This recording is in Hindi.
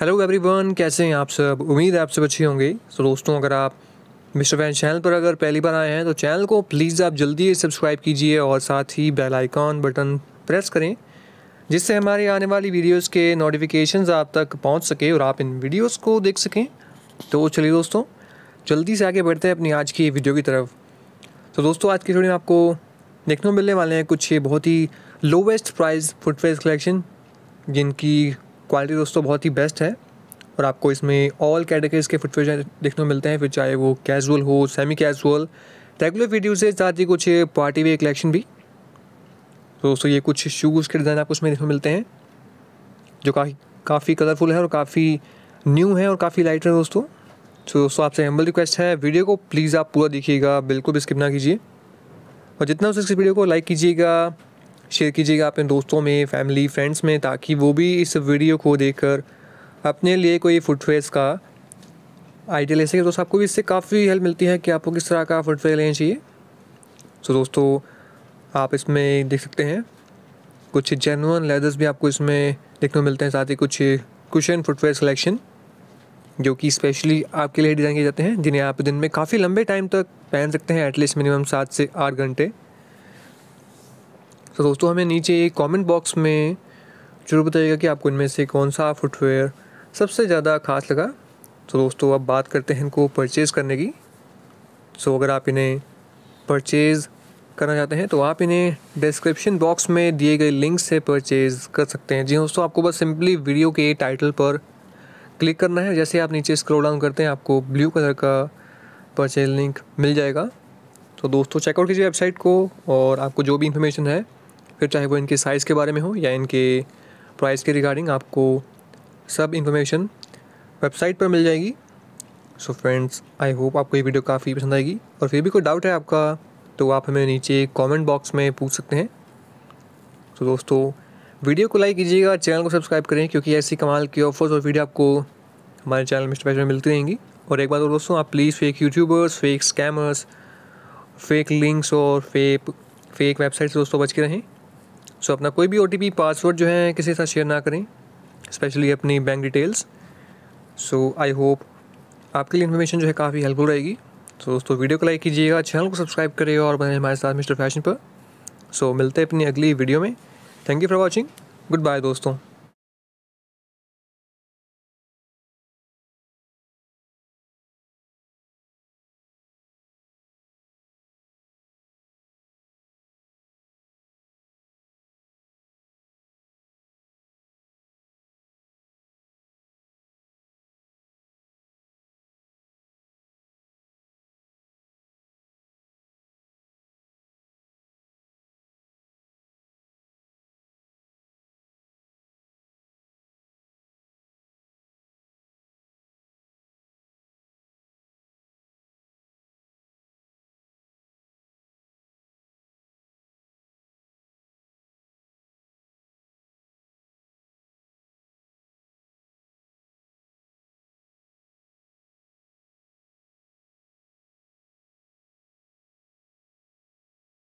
हेलो एवरीवन कैसे हैं आप सब उम्मीद है आप सब अच्छी होंगे तो दोस्तों अगर आप मिस्टर फैन चैनल पर अगर पहली बार आए हैं तो चैनल को प्लीज़ आप जल्दी सब्सक्राइब कीजिए और साथ ही बेल आइकॉन बटन प्रेस करें जिससे हमारे आने वाली वीडियोस के नोटिफिकेशंस आप तक पहुंच सके और आप इन वीडियोस को देख सकें तो चलिए दोस्तों जल्दी से आगे बढ़ते हैं अपनी आज की वीडियो की तरफ तो दोस्तों आज की वीडियो में आपको देखने को मिलने वाले हैं कुछ बहुत ही लोवेस्ट प्राइस फुटवेयर कलेक्शन जिनकी क्वालिटी दोस्तों बहुत ही बेस्ट है और आपको इसमें ऑल कैटेगरीज के फुटवेयर देखने को मिलते हैं फिर चाहे वो कैजुअल हो सेमी कैजुअल रेगुलर वीडियो से साथ ही कुछ पार्टी वेयर कलेक्शन भी तो दोस्तों ये कुछ शूज़ के डिज़ाइन आपको उसमें देखने मिलते हैं जो काफ़ी काफ़ी कलरफुल है और काफ़ी न्यू है और काफ़ी लाइट है दोस्तों तो दोस्तों आपसे हम्बल रिक्वेस्ट है वीडियो को प्लीज़ आप पूरा देखिएगा बिल्कुल भी स्किप ना कीजिए और जितना हो सके इस वीडियो को लाइक कीजिएगा शेयर कीजिएगा अपने दोस्तों में फैमिली फ्रेंड्स में ताकि वो भी इस वीडियो को देखकर अपने लिए कोई फुटवेयर्स का आइडिया ले सके दोस्तों आपको भी इससे काफ़ी हेल्प मिलती है कि आपको किस तरह का फुटवेयर लेना चाहिए सो तो दोस्तों आप इसमें देख सकते हैं कुछ जेनुअन लेदर्स भी आपको इसमें देखने को मिलते हैं साथ ही कुछ कुशन फुटवेयर सिलेक्शन जो कि स्पेशली आपके लिए डिज़ाइन किए जाते हैं जिन्हें आप दिन में काफ़ी लंबे टाइम तक पहन सकते हैं एटलीस्ट मिनिमम सात से आठ घंटे तो दोस्तों हमें नीचे कमेंट बॉक्स में जरूर बताइएगा कि आपको इनमें से कौन सा फुटवेयर सबसे ज़्यादा खास लगा तो दोस्तों अब बात करते हैं इनको परचेज़ करने की सो अगर आप इन्हें परचेज़ करना चाहते हैं तो आप इन्हें डिस्क्रिप्शन बॉक्स में दिए गए लिंक से परचेज़ कर सकते हैं जी दोस्तों आपको बस सिंपली वीडियो के टाइटल पर क्लिक करना है जैसे आप नीचे स्क्रॉल डाउन करते हैं आपको ब्लू कलर का परचेज लिंक मिल जाएगा तो दोस्तों चेकआउट कीजिए वेबसाइट को और आपको जो भी इन्फॉर्मेशन है फिर चाहे वो इनके साइज़ के बारे में हो या इनके प्राइस के रिगार्डिंग आपको सब इन्फॉर्मेशन वेबसाइट पर मिल जाएगी सो फ्रेंड्स आई होप आपको ये वीडियो काफ़ी पसंद आएगी और फिर भी कोई डाउट है आपका तो आप हमें नीचे कमेंट बॉक्स में पूछ सकते हैं तो so, दोस्तों वीडियो को लाइक कीजिएगा चैनल को सब्सक्राइब करें क्योंकि ऐसी कमाल की ऑफर्स और वीडियो आपको हमारे चैनल मिस्टर पैच में मिलती रहेंगी और एक बात और दोस्तों आप please fake YouTubers fake scammers fake links और फेक फेक वेबसाइट से दोस्तों बच के रहें सो अपना कोई भी ओ पासवर्ड जो है किसी के साथ शेयर ना करें स्पेशली अपनी bank details so I hope आपके लिए इन्फॉर्मेशन जो है काफ़ी हेल्पफुल रहेगी तो दोस्तों वीडियो को लाइक कीजिएगा चैनल को सब्सक्राइब करिएगा और बने हमारे साथ मिस्टर फैशन पर सो so, मिलते हैं अपनी अगली वीडियो में thank you for watching good bye दोस्तों